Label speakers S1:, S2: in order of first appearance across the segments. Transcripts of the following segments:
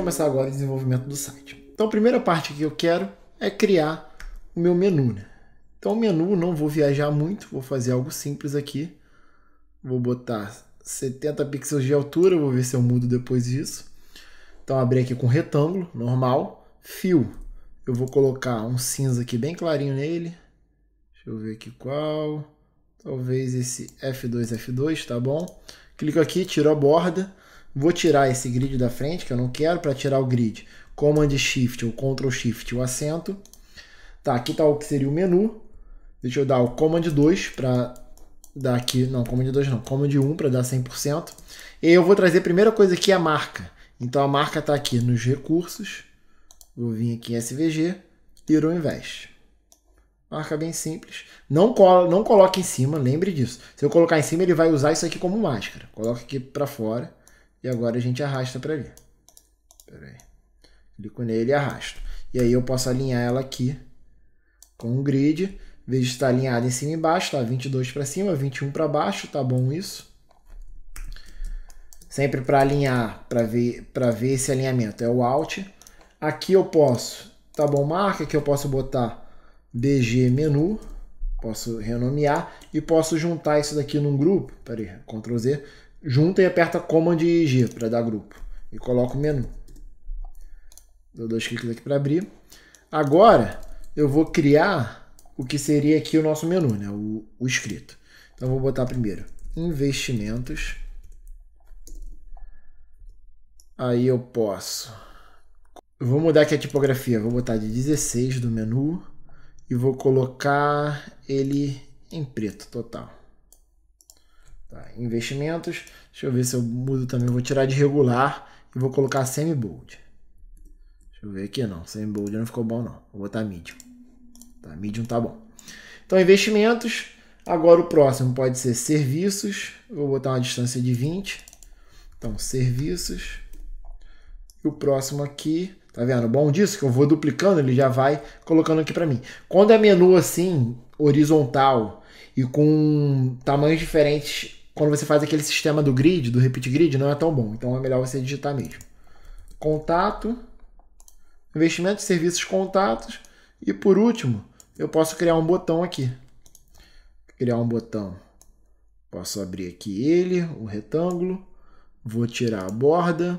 S1: começar agora o desenvolvimento do site. Então a primeira parte que eu quero é criar o meu menu. Né? Então o menu não vou viajar muito, vou fazer algo simples aqui. Vou botar 70 pixels de altura, vou ver se eu mudo depois disso. Então abri aqui com retângulo, normal, fio. Eu vou colocar um cinza aqui bem clarinho nele. Deixa eu ver aqui qual. Talvez esse F2, F2, tá bom? Clico aqui, tiro a borda. Vou tirar esse grid da frente, que eu não quero, para tirar o grid. Command Shift ou Ctrl Shift o acento. Tá, aqui tá o que seria o menu. Deixa eu dar o Command 2 para dar aqui, não, Command 2 não, Command 1 para dar 100%. E eu vou trazer a primeira coisa aqui, é a marca. Então a marca está aqui nos recursos. Vou vir aqui em SVG, o Invest. Marca bem simples. Não, colo, não coloque em cima, lembre disso. Se eu colocar em cima, ele vai usar isso aqui como máscara. Coloca aqui para fora. E agora a gente arrasta para ali. Pera aí. Clico nele e arrasto. E aí eu posso alinhar ela aqui com o grid. Vejo se está alinhada em cima e embaixo, tá? 22 para cima, 21 para baixo, tá bom isso. Sempre para alinhar, para ver, ver esse alinhamento, é o Alt. Aqui eu posso, tá bom, marca, que eu posso botar BG menu, posso renomear e posso juntar isso daqui num grupo, aí, Ctrl Z, junta e aperta Command e G para dar grupo. E coloca o menu. Dou dois cliques aqui para abrir. Agora eu vou criar o que seria aqui o nosso menu, né? o, o escrito. Então vou botar primeiro investimentos. Aí eu posso. Eu vou mudar aqui a tipografia. Vou botar de 16 do menu e vou colocar ele em preto total. Tá, investimentos, deixa eu ver se eu mudo também, vou tirar de regular e vou colocar semi-bold. Deixa eu ver aqui, não, semi-bold não ficou bom não, vou botar medium. Tá, medium tá bom. Então, investimentos, agora o próximo pode ser serviços, vou botar uma distância de 20. Então, serviços, e o próximo aqui, tá vendo? bom disso que eu vou duplicando, ele já vai colocando aqui para mim. Quando é menu assim, horizontal, e com tamanhos diferentes quando você faz aquele sistema do grid, do repeat grid, não é tão bom. Então é melhor você digitar mesmo. Contato, investimento, serviços, contatos. E por último, eu posso criar um botão aqui. Criar um botão. Posso abrir aqui ele, o retângulo. Vou tirar a borda.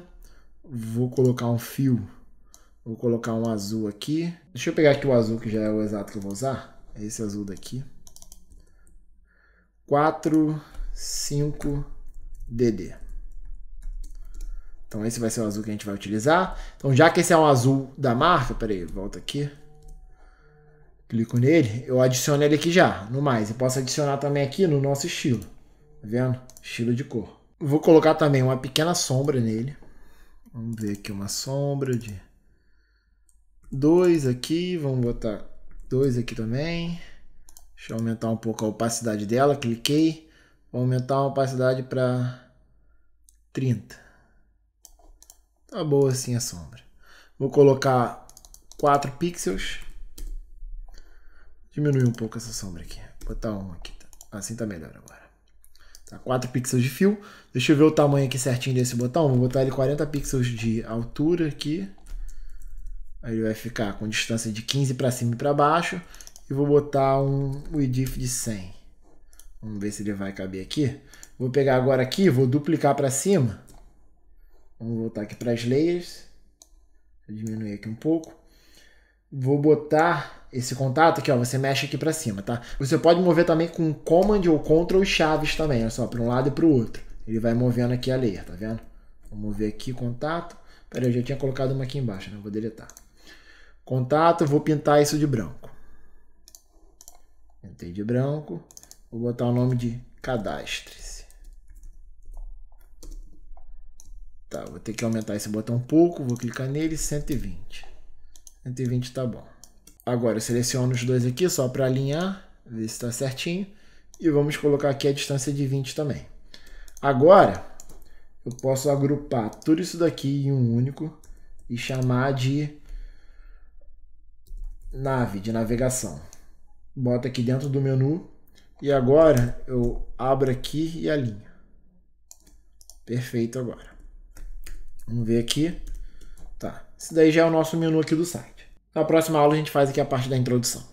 S1: Vou colocar um fio. Vou colocar um azul aqui. Deixa eu pegar aqui o azul que já é o exato que eu vou usar. É esse azul daqui. 4 5DD. Então esse vai ser o azul que a gente vai utilizar. Então já que esse é um azul da marca, peraí, volta aqui. Clico nele, eu adiciono ele aqui já, no mais. Eu posso adicionar também aqui no nosso estilo. Tá vendo? Estilo de cor. Vou colocar também uma pequena sombra nele. Vamos ver aqui uma sombra de 2 aqui. Vamos botar 2 aqui também. Deixa eu aumentar um pouco a opacidade dela. Cliquei. Vou aumentar a opacidade para 30. Tá boa assim a sombra. Vou colocar 4 pixels. Diminuir um pouco essa sombra aqui. Vou botar um aqui. Tá? Assim tá melhor agora. Tá 4 pixels de fio. Deixa eu ver o tamanho aqui certinho desse botão. Vou botar ele 40 pixels de altura aqui. Aí ele vai ficar com distância de 15 para cima e para baixo. E vou botar um width de 100. Vamos ver se ele vai caber aqui. Vou pegar agora aqui, vou duplicar para cima. Vamos voltar aqui para as layers. Vou diminuir aqui um pouco. Vou botar esse contato aqui, ó. Você mexe aqui para cima, tá? Você pode mover também com Command ou Ctrl e chaves também, olha só, para um lado e para o outro. Ele vai movendo aqui a layer, tá vendo? Vou mover aqui contato. Pera, eu já tinha colocado uma aqui embaixo, né? Vou deletar. Contato, vou pintar isso de branco. Pintei de branco. Vou botar o nome de cadastre-se. Tá, vou ter que aumentar esse botão um pouco, vou clicar nele, 120. 120 tá bom. Agora eu seleciono os dois aqui só para alinhar, ver se está certinho. E vamos colocar aqui a distância de 20 também. Agora eu posso agrupar tudo isso daqui em um único e chamar de nave, de navegação. Bota aqui dentro do menu e agora eu abro aqui e alinho. Perfeito agora. Vamos ver aqui. Tá. Esse daí já é o nosso menu aqui do site. Na próxima aula a gente faz aqui a parte da introdução.